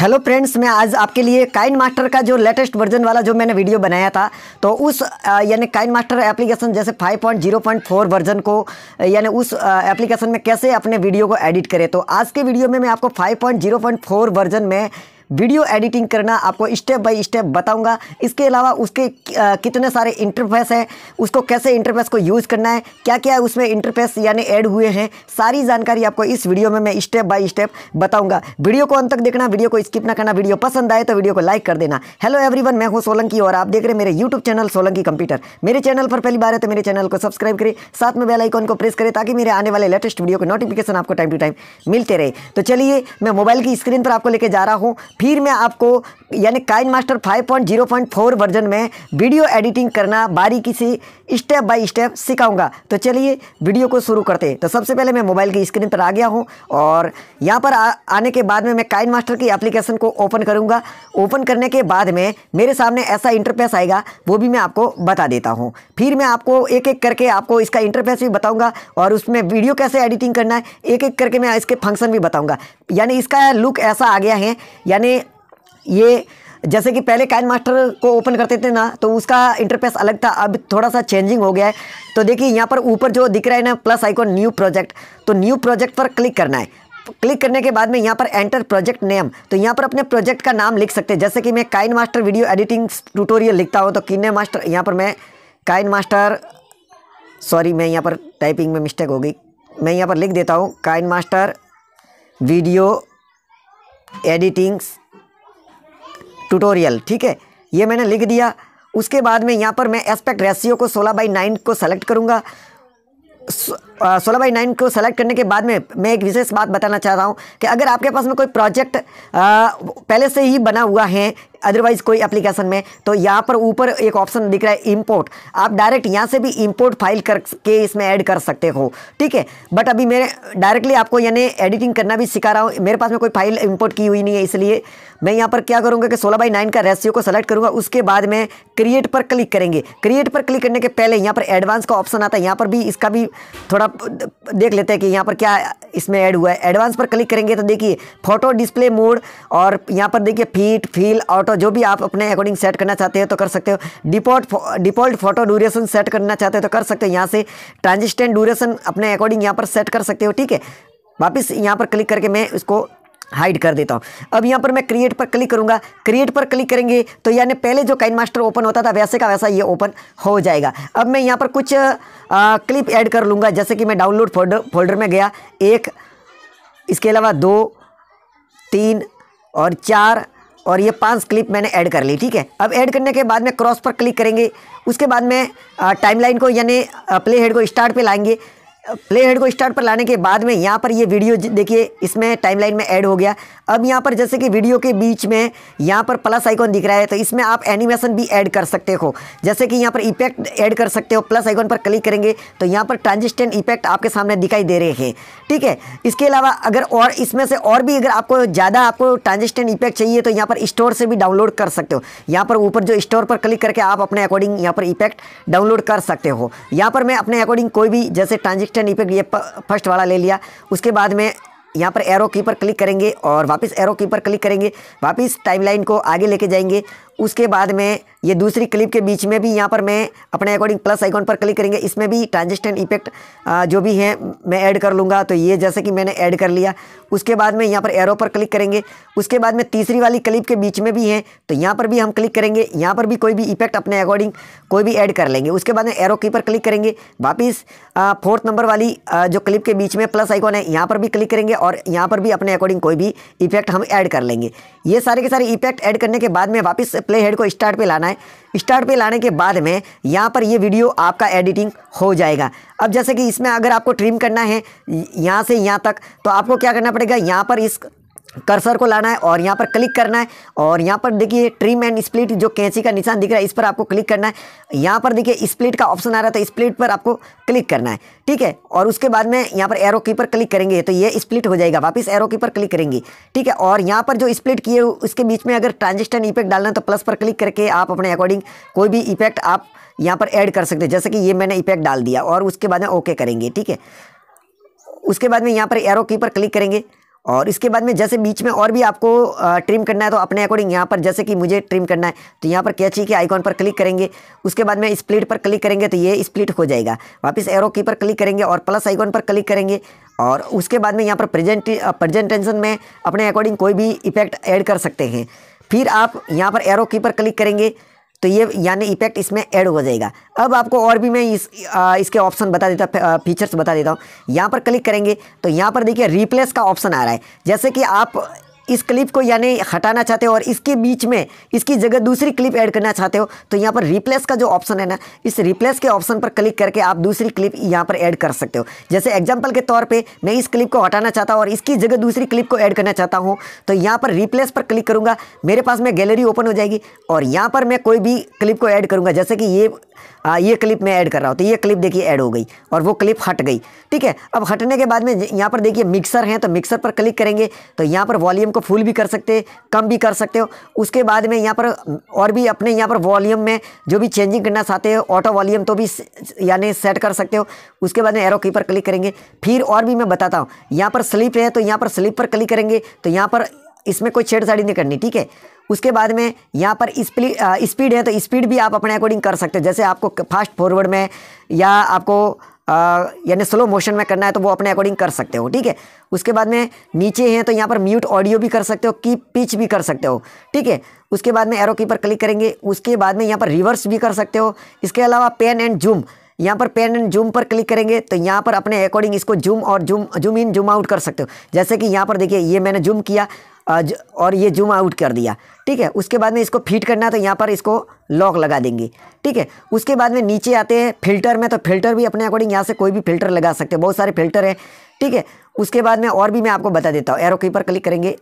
hello friends मैं आज आपके लिए काइन मास्टर का जो लेटेस्ट वर्जन वाला जो मैंने वीडियो बनाया था तो उस यानी काइन मास्टर एप्लीकेशन जैसे 5.0.4 वर्जन को यानी उस एप्लीकेशन में कैसे अपने वीडियो को एडिट करें तो आज के वीडियो में मैं आपको 5.0.4 वर्जन में वीडियो एडिटिंग करना आपको स्टेप बाय स्टेप बताऊंगा इसके अलावा उसके कितने सारे इंटरफेस हैं उसको कैसे इंटरफेस को यूज़ करना है क्या क्या उसमें इंटरफेस यानी ऐड हुए हैं सारी जानकारी आपको इस वीडियो में मैं स्टेप बाय स्टेप बताऊंगा वीडियो को अंत तक देखना वीडियो को स्किप ना करना वीडियो पसंद आए तो वीडियो को लाइक कर देना हेलो एवरीवन मैं हूं सोलंकी और आप देख रहे हैं मेरे यूट्यूब चैनल सोलंकी कंप्यूटर मेरे चैनल पर पहली बार है तो मेरे चैनल को सब्सक्राइब करें साथ में बेल को प्रेस करें ताकि मेरे आने वाले लेटेस्ट वीडियो के नोटिफिकेशन आपको टाइम टू टाइम मिलते रहे तो चलिए मैं मोबाइल की स्क्रीन पर आपको लेकर जा रहा हूँ फिर मैं आपको यानी काइन मास्टर 5.0.4 वर्जन में वीडियो एडिटिंग करना बारीकी से स्टेप बाय स्टेप सिखाऊंगा तो चलिए वीडियो को शुरू करते हैं तो सबसे पहले मैं मोबाइल की स्क्रीन पर आ गया हूं और यहाँ पर आ, आने के बाद में मैं काइन मास्टर की एप्लीकेशन को ओपन करूँगा ओपन करने के बाद में मेरे सामने ऐसा इंटरफेस आएगा वो भी मैं आपको बता देता हूँ फिर मैं आपको एक एक करके आपको इसका इंटरफेस भी बताऊँगा और उसमें वीडियो कैसे एडिटिंग करना है एक एक करके मैं इसके फंक्शन भी बताऊँगा यानी इसका लुक ऐसा आ गया है यानी में ये जैसे कि पहले काइन मास्टर को ओपन करते थे ना तो उसका इंटरफेस अलग था अब थोड़ा सा चेंजिंग हो गया है तो देखिए यहाँ पर ऊपर जो दिख रहा है ना प्लस आइकॉन न्यू प्रोजेक्ट तो न्यू प्रोजेक्ट पर क्लिक करना है क्लिक करने के बाद में यहाँ पर एंटर प्रोजेक्ट नेम तो यहाँ पर अपने प्रोजेक्ट का नाम लिख सकते हैं जैसे कि मैं KineMaster video editing tutorial लिखता हूँ तो किन्ने मास्टर यहाँ पर मैं काइन मास्टर सॉरी मैं यहाँ पर टाइपिंग में मिस्टेक हो गई मैं यहाँ पर लिख देता हूँ KineMaster video editings tutorial ठीक है ये मैंने लिख दिया उसके बाद में यहाँ पर मैं एस्पेक्ट रेशियो को 16 बाई 9 को सेलेक्ट करूँगा सोलह बाई नाइन को सेलेक्ट करने के बाद में मैं एक विशेष बात बताना चाह रहा हूँ कि अगर आपके पास में कोई प्रोजेक्ट पहले से ही बना हुआ है अदरवाइज़ कोई एप्लीकेशन में तो यहाँ पर ऊपर एक ऑप्शन दिख रहा है इंपोर्ट आप डायरेक्ट यहाँ से भी इंपोर्ट फाइल करके इसमें ऐड कर सकते हो ठीक है बट अभी मैं डायरेक्टली आपको यानी एडिटिंग करना भी सिखा रहा हूँ मेरे पास में कोई फाइल इंपोर्ट की हुई नहीं है इसलिए मैं यहाँ पर क्या करूँगा कि सोलह बाई नाइन का रेशियो को सेलेक्ट करूँगा उसके बाद में क्रिएट पर क्लिक करेंगे क्रिएट पर क्लिक करने के पहले यहाँ पर एडवांस का ऑप्शन आता है यहाँ पर भी इसका भी थोड़ा देख लेते हैं कि यहाँ पर क्या इसमें ऐड हुआ है एडवांस पर क्लिक करेंगे तो देखिए फोटो डिस्प्ले मोड और यहाँ पर देखिए फीट फील ऑटो जो भी आप अपने अकॉर्डिंग सेट करना चाहते हो तो कर सकते हो default default photo duration set करना चाहते हो तो कर सकते हो यहाँ से ट्रांजिस्टेंट ड्यूरेशन अपने अकॉर्डिंग यहाँ पर सेट कर सकते हो ठीक है वापस यहाँ पर क्लिक करके मैं इसको हाइड कर देता हूँ अब यहाँ पर मैं क्रिएट पर क्लिक करूँगा क्रिएट पर क्लिक करेंगे तो यानी पहले जो काइन मास्टर ओपन होता था वैसे का वैसा ये ओपन हो जाएगा अब मैं यहाँ पर कुछ आ, क्लिप ऐड कर लूँगा जैसे कि मैं डाउनलोड फोल्डर फोल्डर में गया एक इसके अलावा दो तीन और चार और ये पांच क्लिप मैंने ऐड कर ली ठीक है अब ऐड करने के बाद में क्रॉस पर क्लिक करेंगे उसके बाद में टाइमलाइन को यानी प्ले हेड को स्टार्ट पे लाएंगे प्ले हेड को स्टार्ट पर लाने के बाद में यहाँ पर ये वीडियो देखिए इसमें टाइमलाइन में ऐड हो गया अब यहाँ पर जैसे कि वीडियो के बीच में यहाँ पर प्लस आइकॉन दिख रहा है तो इसमें आप एनिमेशन भी ऐड कर सकते हो जैसे कि यहाँ पर इफेक्ट ऐड कर सकते हो प्लस आइकॉन पर क्लिक करेंगे तो यहाँ पर ट्रांजिस्टेंट इफेक्ट आपके सामने दिखाई दे रहे हैं ठीक है इसके अलावा अगर और इसमें से और भी अगर आपको ज़्यादा आपको ट्रांजिस्टेंट इफेक्ट चाहिए तो यहाँ पर स्टोर से भी डाउनलोड कर सकते हो यहाँ पर ऊपर जो स्टोर पर क्लिक करके आप अपने अकॉर्डिंग यहाँ पर इफेक्ट डाउनलोड कर सकते हो यहाँ पर मैं अपने अकॉर्डिंग कोई भी जैसे ट्रांजिस्टर वेस्टर्न ई पे ये फर्स्ट वाला ले लिया उसके बाद में यहाँ पर एरो की पर क्लिक करेंगे और वापस एरो की पर क्लिक करेंगे वापस टाइमलाइन को आगे लेके जाएंगे उसके बाद में ये दूसरी क्लिप के बीच में भी यहाँ पर मैं अपने अकॉर्डिंग प्लस आइकॉन पर क्लिक करेंगे इसमें भी ट्रांजेक्शन इफेक्ट जो भी है मैं ऐड कर लूँगा तो ये जैसे कि मैंने ऐड कर लिया उसके बाद में यहाँ पर एरो पर क्लिक करेंगे उसके बाद में तीसरी वाली क्लिप के बीच में भी हैं तो यहाँ पर भी हम क्लिक करेंगे यहाँ पर भी कोई भी इफेक्ट अपने अकॉर्डिंग कोई भी ऐड कर लेंगे उसके बाद में एरो की पर क्लिक करेंगे वापस फोर्थ नंबर वाली जो क्लिप के बीच में प्लस आइकॉन है यहाँ पर भी क्लिक करेंगे और यहाँ पर भी अपने अकॉर्डिंग कोई भी इफेक्ट हम ऐड कर लेंगे ये सारे के सारे इफेक्ट ऐड करने के बाद में वापस प्ले हेड को स्टार्ट पे लाना है स्टार्ट पे लाने के बाद में यहाँ पर ये वीडियो आपका एडिटिंग हो जाएगा अब जैसे कि इसमें अगर आपको ट्रिम करना है यहाँ से यहाँ तक तो आपको क्या करना पड़ेगा यहाँ पर इस कर्सर को लाना है और यहाँ पर क्लिक करना है और यहाँ पर देखिए ट्रिम एंड स्प्लिट जो कैंची का निशान दिख रहा है इस पर आपको क्लिक करना है यहाँ पर देखिए स्प्लिट का ऑप्शन आ रहा है तो स्प्लिट पर आपको क्लिक करना है ठीक है और उसके बाद में यहाँ पर एरो की पर क्लिक करेंगे तो ये स्प्लिट हो जाएगा वापस एरो की पर क्लिक करेंगे ठीक है और यहाँ पर जो स्प्लिट किए उसके बीच में अगर ट्रांजेक्शन इफेक्ट डालना है तो प्लस पर क्लिक करके आप अपने अकॉर्डिंग कोई भी इफेक्ट आप यहाँ पर ऐड कर सकते हैं जैसे कि ये मैंने इफेक्ट डाल दिया और उसके बाद में ओके करेंगे ठीक है उसके बाद में यहाँ पर एरो की पर क्लिक करेंगे और इसके बाद में जैसे बीच में और भी आपको ट्रिम करना है तो अपने अकॉर्डिंग यहाँ पर जैसे कि मुझे ट्रिम करना है तो यहाँ पर कैची के आइकॉन पर क्लिक करेंगे उसके बाद में स्प्लिट पर क्लिक करेंगे तो ये स्प्लिट हो जाएगा वापस एरो की पर क्लिक करेंगे और प्लस आइकॉन पर क्लिक करेंगे और उसके बाद में यहाँ पर प्रेजेंट प्रेजेंटेशन में अपने अकॉर्डिंग कोई भी इफेक्ट ऐड कर सकते हैं फिर आप यहाँ पर एरो की पर क्लिक करेंगे तो ये यानी इफेक्ट इसमें ऐड हो जाएगा अब आपको और भी मैं इस आ, इसके ऑप्शन बता देता फीचर्स बता देता हूँ यहाँ पर क्लिक करेंगे तो यहाँ पर देखिए रिप्लेस का ऑप्शन आ रहा है जैसे कि आप इस क्लिप को यानी हटाना चाहते हो और इसके बीच में इसकी जगह दूसरी क्लिप ऐड करना चाहते हो तो यहाँ पर रिप्लेस का जो ऑप्शन है ना इस रिप्लेस के ऑप्शन पर क्लिक करके आप दूसरी क्लिप यहाँ पर ऐड कर सकते हो जैसे एग्जाम्पल के तौर पर मैं इस क्लिप को हटाना चाहता हूँ और इसकी जगह दूसरी क्लिप को ऐड करना चाहता हूँ तो यहाँ पर रिप्लेस पर क्लिक करूँगा मेरे पास में गैलरी ओपन हो जाएगी और यहाँ पर मैं कोई भी क्लिप को ऐड करूँगा जैसे कि ये आ, ये क्लिप मैं ऐड कर रहा हूँ तो ये क्लिप देखिए ऐड हो गई और वो क्लिप हट गई ठीक है अब हटने के बाद में यहाँ पर देखिए मिक्सर है तो मिक्सर पर क्लिक करेंगे तो यहाँ पर वॉल्यूम को फुल भी कर सकते कम भी कर सकते हो उसके बाद में यहाँ पर और भी अपने यहाँ पर वॉल्यूम में जो भी चेंजिंग करना चाहते हो ऑटो वॉल्यूम तो भी यानी सेट कर सकते हो उसके बाद में एरो की पर क्लिक करेंगे फिर और भी मैं बताता हूँ यहाँ पर स्लिप है तो यहाँ पर स्लिप पर क्लिक करेंगे तो यहाँ पर इसमें कोई छेड़छाड़ी नहीं करनी ठीक है उसके बाद में यहाँ पर स्पीड है तो स्पीड भी आप अपने अकॉर्डिंग कर सकते हो जैसे आपको फास्ट फॉरवर्ड में या आपको यानी स्लो मोशन में करना है तो वो अपने अकॉर्डिंग कर सकते हो ठीक है उसके बाद में नीचे हैं तो यहाँ पर म्यूट ऑडियो भी कर सकते हो की पिच भी कर सकते हो ठीक है उसके बाद में एरो की पर क्लिक करेंगे उसके बाद में यहाँ पर रिवर्स भी कर सकते हो इसके अलावा पेन एंड जूम यहाँ पर पेन एंड जूम पर क्लिक करेंगे तो यहाँ पर अपने अकॉर्डिंग इसको जूम और zoom zoom in zoom out कर सकते हो जैसे कि यहाँ पर देखिए ये मैंने जूम किया और ये जूम आउट कर दिया ठीक है उसके बाद में इसको फिट करना है तो यहाँ पर इसको लॉक लगा देंगे ठीक है उसके बाद में नीचे आते हैं फिल्टर में तो फिल्टर भी अपने अकॉर्डिंग यहाँ से कोई भी फिल्टर लगा सकते हैं बहुत सारे फिल्टर हैं ठीक है उसके बाद में और भी मैं आपको बता देता हूँ एरो की पर क्लिक करेंगे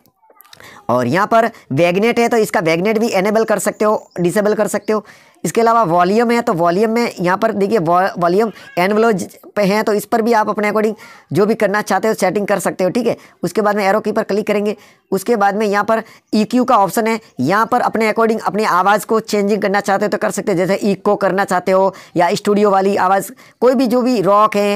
और यहाँ पर वैगनेट है तो इसका वैगनेट भी एनेबल कर सकते हो डिसेबल कर सकते हो इसके अलावा वॉल्यूम है तो वॉल्यूम में यहाँ पर देखिए वॉल्यूम एनवलो पे हैं तो इस पर भी आप अपने अकॉर्डिंग जो भी करना चाहते हो सेटिंग कर सकते हो ठीक है उसके बाद में एरो की पर क्लिक करेंगे उसके बाद में यहाँ पर ई का ऑप्शन है यहाँ पर अपने अकॉर्डिंग अपनी आवाज़ को चेंजिंग करना चाहते हो तो कर सकते हो जैसे ईको करना चाहते हो या स्टूडियो वाली आवाज़ कोई भी जो भी रॉक है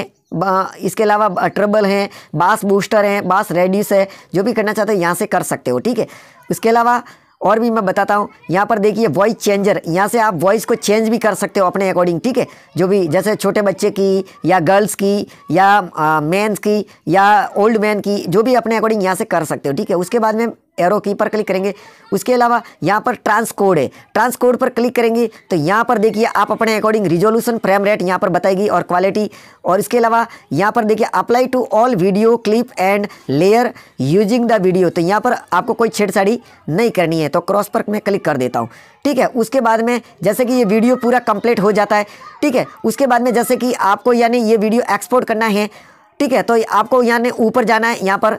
इसके अलावा ट्रबल हैं बास बूस्टर हैं बास रेडिस है जो भी करना चाहते हो यहाँ से कर सकते हो ठीक है उसके अलावा और भी मैं बताता हूँ यहाँ पर देखिए वॉइस चेंजर यहाँ से आप वॉइस को चेंज भी कर सकते हो अपने अकॉर्डिंग ठीक है जो भी जैसे छोटे बच्चे की या गर्ल्स की या मेंस की या ओल्ड मैन की जो भी अपने अकॉर्डिंग यहाँ से कर सकते हो ठीक है उसके बाद में एरो की पर क्लिक करेंगे उसके अलावा यहाँ पर ट्रांस कोड है ट्रांस कोड पर क्लिक करेंगे तो यहाँ पर देखिए आप अपने अकॉर्डिंग रिजोल्यूशन फ्रेम रेट यहाँ पर बताएगी और क्वालिटी और इसके अलावा यहाँ पर देखिए apply to all video clip and layer using the video तो यहाँ पर आपको कोई छेड़छाड़ी नहीं करनी है तो क्रॉस पर मैं क्लिक कर देता हूँ ठीक है उसके बाद में जैसे कि ये वीडियो पूरा कंप्लीट हो जाता है ठीक है उसके बाद में जैसे कि आपको यानी ये वीडियो एक्सपोर्ट करना है ठीक है तो आपको यहाँ ने ऊपर जाना है यहाँ पर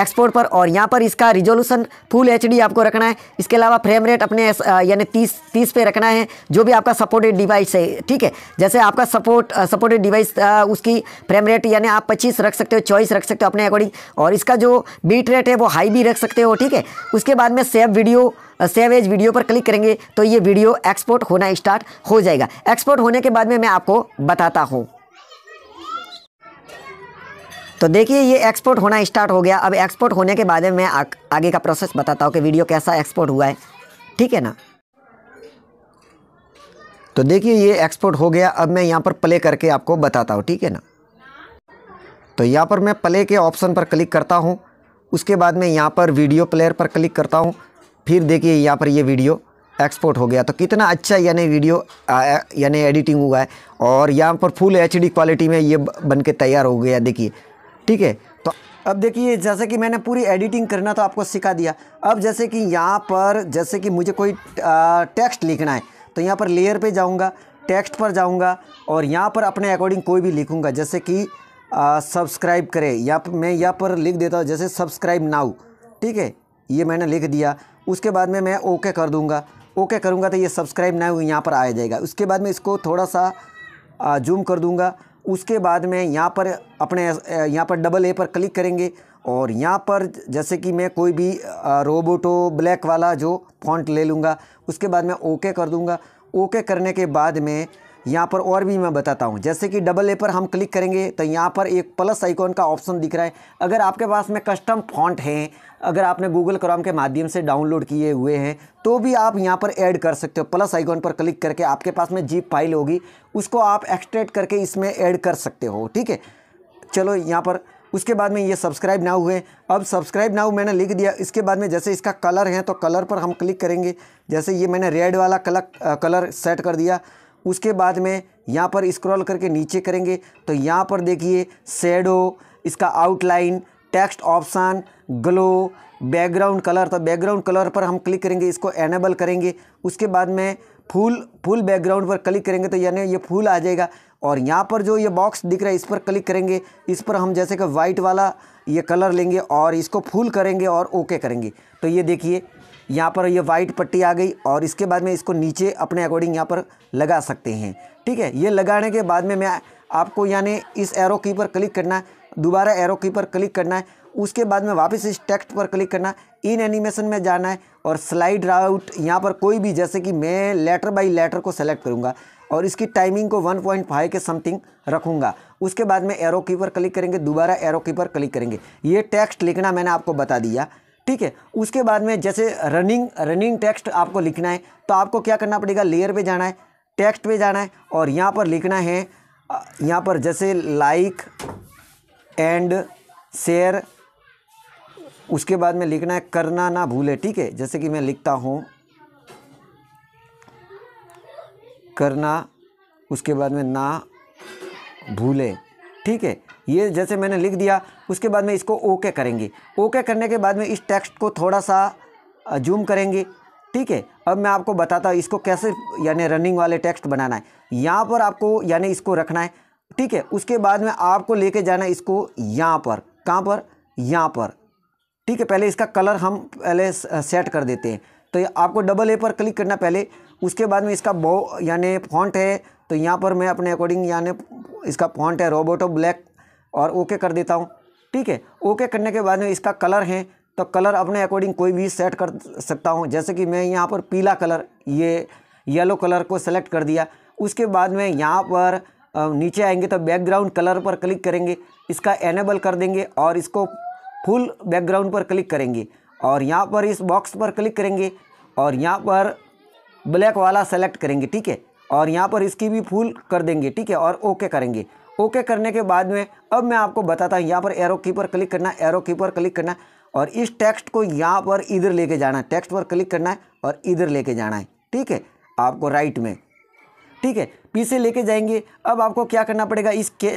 एक्सपोर्ट पर और यहाँ पर इसका रिजोल्यूशन फुल एच आपको रखना है इसके अलावा फ्रेम रेट अपने यानी तीस तीस पे रखना है जो भी आपका सपोर्टेड डिवाइस है ठीक है जैसे आपका सपोर्ट सपोर्टेड डिवाइस उसकी फ्रेम रेट यानी आप पच्चीस रख सकते हो चॉइस रख सकते हो अपने अकॉर्डिंग और इसका जो बीट रेट है वो हाई भी रख सकते हो ठीक है उसके बाद में save video save as video पर क्लिक करेंगे तो ये वीडियो एक्सपोर्ट होना स्टार्ट हो जाएगा एक्सपोर्ट होने के बाद में मैं आपको बताता हूँ तो देखिए ये एक्सपोर्ट होना स्टार्ट हो गया अब एक्सपोर्ट होने के बाद में मैं आ, आगे का प्रोसेस बताता हूँ कि वीडियो कैसा एक्सपोर्ट हुआ है ठीक है ना तो देखिए ये एक्सपोर्ट हो गया अब मैं यहाँ पर प्ले करके आपको बताता हूँ ठीक है ना तो यहाँ पर मैं प्ले के ऑप्शन पर क्लिक करता हूँ उसके बाद मैं यहाँ पर वीडियो प्लेयर पर क्लिक करता हूँ फिर देखिए यहाँ पर ये वीडियो एक्सपोर्ट हो गया तो कितना अच्छा यानी वीडियो यानी एडिटिंग हुआ है और यहाँ पर फुल एचडी क्वालिटी में ये बन के तैयार हो गया देखिए ठीक है तो अब देखिए जैसे कि मैंने पूरी एडिटिंग करना तो आपको सिखा दिया अब जैसे कि यहाँ पर जैसे कि मुझे कोई टेक्स्ट लिखना है तो यहाँ पर लेयर पे जाऊँगा टेक्स्ट पर जाऊँगा और यहाँ पर अपने अकॉर्डिंग कोई भी लिखूँगा जैसे कि सब्सक्राइब करे या मैं यहाँ पर लिख देता हूँ जैसे सब्सक्राइब नाउ ठीक है ये मैंने लिख दिया उसके बाद में मैं ओके कर दूँगा ओके करूँगा तो ये सब्सक्राइब नाउ यहाँ पर आ जाएगा उसके बाद में इसको थोड़ा सा जूम कर दूँगा उसके बाद में यहाँ पर अपने यहाँ पर डबल ए पर क्लिक करेंगे और यहाँ पर जैसे कि मैं कोई भी रोबोटो ब्लैक वाला जो फॉन्ट ले लूँगा उसके बाद मैं ओके कर दूँगा ओके करने के बाद में यहाँ पर और भी मैं बताता हूँ जैसे कि डबल ए पर हम क्लिक करेंगे तो यहाँ पर एक प्लस आइकॉन का ऑप्शन दिख रहा है अगर आपके पास में कस्टम फॉन्ट हैं अगर आपने गूगल क्रॉम के माध्यम से डाउनलोड किए हुए हैं तो भी आप यहाँ पर ऐड कर सकते हो प्लस आइकॉन पर क्लिक करके आपके पास में जीप फाइल होगी उसको आप एक्सट्रेट करके इसमें ऐड कर सकते हो ठीक है चलो यहाँ पर उसके बाद में ये सब्सक्राइब नाउ हुए अब सब्सक्राइब नाउ मैंने लिख दिया इसके बाद में जैसे इसका कलर है तो कलर पर हम क्लिक करेंगे जैसे ये मैंने रेड वाला कलर कलर सेट कर दिया उसके बाद में यहाँ पर स्क्रॉल करके नीचे करेंगे तो यहाँ पर देखिए शेडो इसका outline text option glow background colour तो बैकग्राउंड कलर पर हम क्लिक करेंगे इसको एनेबल करेंगे उसके बाद में फुल फुल बैकग्राउंड पर क्लिक करेंगे तो यानी ये फुल आ जाएगा और यहाँ पर जो ये बॉक्स दिख रहा है इस पर क्लिक करेंगे इस पर हम जैसे कि वाइट वाला ये कलर लेंगे और इसको फुल करेंगे और ओके करेंगे तो ये देखिए यहाँ पर ये वाइट पट्टी आ गई और इसके बाद में इसको नीचे अपने अकॉर्डिंग यहाँ पर लगा सकते हैं ठीक है ये लगाने के बाद में मैं आपको यानी इस एरो की पर क्लिक करना है दोबारा एरो की पर क्लिक करना है उसके बाद में वापस इस टेक्स्ट पर क्लिक करना इन एनिमेशन में जाना है और स्लाइड राउट यहाँ पर कोई भी जैसे कि मैं लेटर बाई लेटर को सेलेक्ट करूँगा और इसकी टाइमिंग को 1.5 के समथिंग रखूँगा उसके बाद में एरो की पर क्लिक करेंगे दोबारा एरो की पर क्लिक करेंगे ये टेक्स्ट लिखना मैंने आपको बता दिया ठीक है उसके बाद में जैसे रनिंग रनिंग टेक्स्ट आपको लिखना है तो आपको क्या करना पड़ेगा लेयर पे जाना है टेक्स्ट पे जाना है और यहाँ पर लिखना है यहाँ पर जैसे लाइक एंड शेयर उसके बाद में लिखना है करना ना भूले ठीक है जैसे कि मैं लिखता हूँ करना उसके बाद में ना भूले ठीक है ये जैसे मैंने लिख दिया उसके बाद में इसको ओके करेंगे ओके करने के बाद में इस टेक्स्ट को थोड़ा सा जूम करेंगे ठीक है अब मैं आपको बताता हूँ इसको कैसे यानी रनिंग वाले टेक्स्ट बनाना है यहाँ पर आपको यानी इसको रखना है ठीक है उसके बाद में आपको लेके जाना है इसको यहाँ पर कहाँ पर यहाँ पर ठीक है पहले इसका कलर हम पहले सेट कर देते हैं तो आपको डबल ए पर क्लिक करना पहले उसके बाद में इसका बो यानी फॉन्ट है तो यहाँ पर मैं अपने अकॉर्डिंग यानी इसका फॉन्ट है रोबोटो ब्लैक और ओके कर देता हूँ ठीक है ओके करने के बाद में इसका कलर है तो कलर अपने अकॉर्डिंग कोई भी सेट कर सकता हूँ जैसे कि मैं यहाँ पर पीला कलर ये येलो कलर को सेलेक्ट कर दिया उसके बाद में यहाँ पर नीचे आएंगे तो बैकग्राउंड कलर पर क्लिक करेंगे इसका एनेबल कर देंगे और इसको फुल बैकग्राउंड पर क्लिक करेंगे और यहाँ पर इस बॉक्स पर क्लिक करेंगे और यहाँ पर ब्लैक वाला सेलेक्ट करेंगे ठीक है और यहाँ पर इसकी भी फुल कर देंगे ठीक है और ओके करेंगे ओके करने के बाद में अब मैं आपको बताता हूँ यहाँ पर एरो की पर क्लिक करना एरो की पर क्लिक करना और इस टेक्स्ट को यहाँ पर इधर लेके जाना है टेक्स्ट पर क्लिक करना है और इधर लेके जाना है ठीक है आपको राइट में ठीक है पीछे लेके जाएंगे अब आपको क्या करना पड़ेगा इसके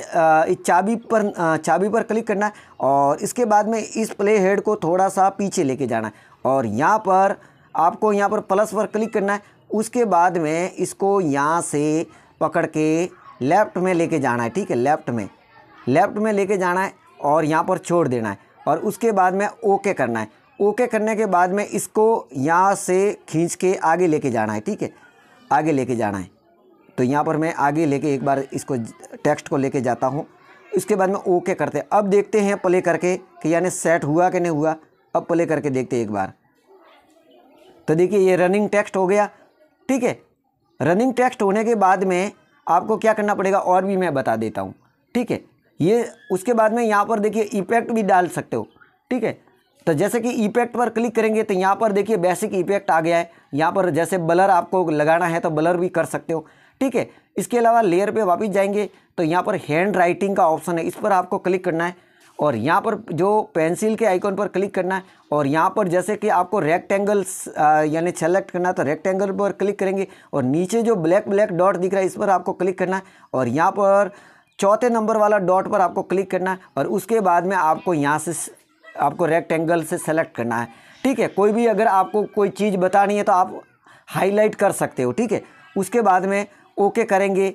इस चाबी पर चाबी पर क्लिक करना है और इसके बाद में इस प्ले हेड को थोड़ा सा पीछे लेके जाना है और यहाँ पर आपको यहाँ पर प्लस पर क्लिक करना है उसके बाद में इसको यहाँ से पकड़ के लेफ़्ट में लेके जाना है ठीक है लेफ़्ट में लेफ़्ट में लेके जाना है और यहाँ पर छोड़ देना है और उसके बाद में ओके करना है ओके करने के बाद में इसको यहाँ से खींच के आगे लेके जाना है ठीक है आगे लेके जाना है तो यहाँ पर मैं आगे लेके एक बार इसको टेक्स्ट को लेके जाता हूँ इसके बाद में ओके करते हैं अब देखते हैं प्ले करके कि यानी सेट हुआ कि नहीं हुआ अब प्ले करके देखते हैं एक बार तो देखिए ये रनिंग टेक्स्ट हो गया ठीक है रनिंग टेक्स्ट होने के बाद में आपको क्या करना पड़ेगा और भी मैं बता देता हूँ ठीक है ये उसके बाद में यहाँ पर देखिए इफेक्ट भी डाल सकते हो ठीक है तो जैसे कि इफेक्ट पर क्लिक करेंगे तो यहाँ पर देखिए बेसिक इफेक्ट आ गया है यहाँ पर जैसे बलर आपको लगाना है तो बलर भी कर सकते हो ठीक है इसके अलावा लेयर पे वापस जाएंगे तो यहाँ पर हैंड राइटिंग का ऑप्शन है इस पर आपको क्लिक करना है और यहाँ पर जो पेंसिल के आइकॉन पर क्लिक करना है और यहाँ पर जैसे कि आपको रेक्टेंगल यानी सेलेक्ट करना है तो रेक्टेंगल पर क्लिक करेंगे और नीचे जो ब्लैक ब्लैक डॉट दिख रहा है इस पर आपको क्लिक करना है और यहाँ पर चौथे नंबर वाला डॉट पर आपको क्लिक करना है और उसके बाद में आपको यहाँ से आपको रेक्टेंगल से सेलेक्ट करना है ठीक है कोई भी अगर आपको कोई चीज़ बतानी है तो आप हाईलाइट कर सकते हो ठीक है उसके बाद में ओके करेंगे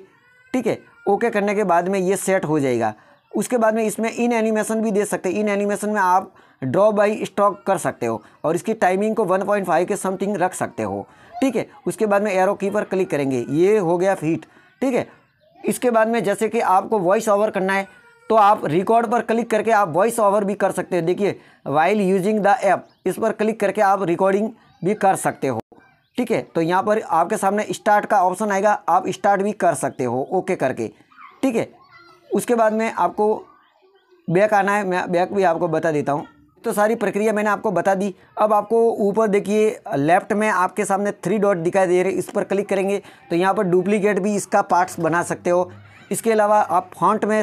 ठीक है ओके करने के बाद में ये सेट हो जाएगा उसके बाद में इसमें इन एनिमेशन भी दे सकते हैं इन एनिमेशन में आप ड्रॉ बाई स्टॉक कर सकते हो और इसकी टाइमिंग को 1.5 के समथिंग रख सकते हो ठीक है उसके बाद में एरो की पर क्लिक करेंगे ये हो गया फीट ठीक है इसके बाद में जैसे कि आपको वॉइस ओवर करना है तो आप रिकॉर्ड पर क्लिक करके आप वॉइस ओवर भी कर सकते हैं देखिए वाइल यूजिंग द ऐप इस पर क्लिक करके आप रिकॉर्डिंग भी कर सकते हो ठीक है तो यहाँ पर आपके सामने स्टार्ट का ऑप्शन आएगा आप स्टार्ट भी कर सकते हो ओके करके ठीक है उसके बाद में आपको बैक आना है मैं बैक भी आपको बता देता हूँ तो सारी प्रक्रिया मैंने आपको बता दी अब आपको ऊपर देखिए लेफ्ट में आपके सामने थ्री डॉट दिखाई दे रहे इस पर क्लिक करेंगे तो यहाँ पर डुप्लीकेट भी इसका पार्ट्स बना सकते हो इसके अलावा आप फ्रंट में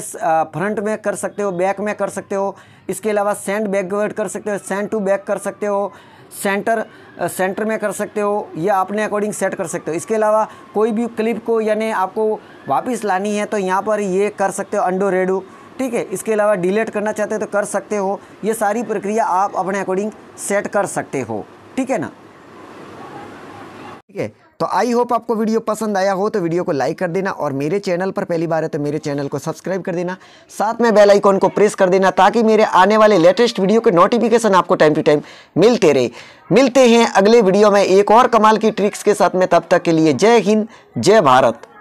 फ्रंट में कर सकते हो बैक में कर सकते हो इसके अलावा सेंड बैकवर्ड कर सकते हो सेंड टू बैक कर सकते हो सेंटर सेंटर में कर सकते हो या अपने अकॉर्डिंग सेट कर सकते हो इसके अलावा कोई भी क्लिप को यानी आपको वापस लानी है तो यहाँ पर ये कर सकते हो अंडो रेडो ठीक है इसके अलावा डिलीट करना चाहते हो तो कर सकते हो ये सारी प्रक्रिया आप अपने अकॉर्डिंग सेट कर सकते हो ठीक है ना ठीक है तो आई होप आपको वीडियो पसंद आया हो तो वीडियो को लाइक कर देना और मेरे चैनल पर पहली बार है तो मेरे चैनल को सब्सक्राइब कर देना साथ में बेल आइकॉन को प्रेस कर देना ताकि मेरे आने वाले लेटेस्ट वीडियो के नोटिफिकेशन आपको टाइम टू टाइम मिलते रहे मिलते हैं अगले वीडियो में एक और कमाल की ट्रिक्स के साथ में तब तक के लिए जय हिंद जय भारत